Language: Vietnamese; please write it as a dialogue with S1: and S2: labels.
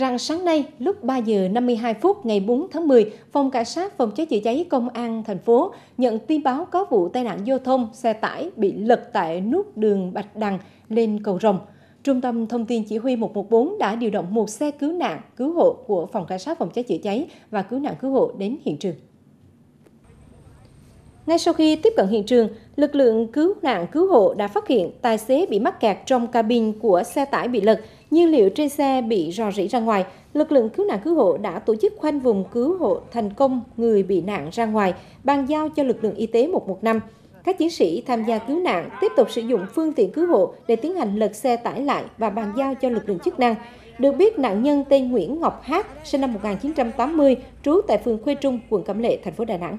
S1: rằng sáng nay lúc 3 giờ 52 phút ngày 4 tháng 10, Phòng Cảnh sát Phòng cháy chữa cháy Công an thành phố nhận tin báo có vụ tai nạn giao thông xe tải bị lật tại nút đường Bạch Đằng lên cầu Rồng. Trung tâm Thông tin Chỉ huy 114 đã điều động một xe cứu nạn, cứu hộ của Phòng Cảnh sát Phòng cháy chữa cháy và Cứu nạn Cứu hộ đến hiện trường. Ngay sau khi tiếp cận hiện trường, lực lượng cứu nạn cứu hộ đã phát hiện tài xế bị mắc kẹt trong cabin của xe tải bị lật, nhiên liệu trên xe bị rò rỉ ra ngoài. Lực lượng cứu nạn cứu hộ đã tổ chức khoanh vùng cứu hộ thành công người bị nạn ra ngoài, bàn giao cho lực lượng y tế 115. Các chiến sĩ tham gia cứu nạn tiếp tục sử dụng phương tiện cứu hộ để tiến hành lật xe tải lại và bàn giao cho lực lượng chức năng. Được biết, nạn nhân tên Nguyễn Ngọc Hát, sinh năm 1980, trú tại phường Khuê Trung, quận Cẩm Lệ, thành phố Đà Nẵng.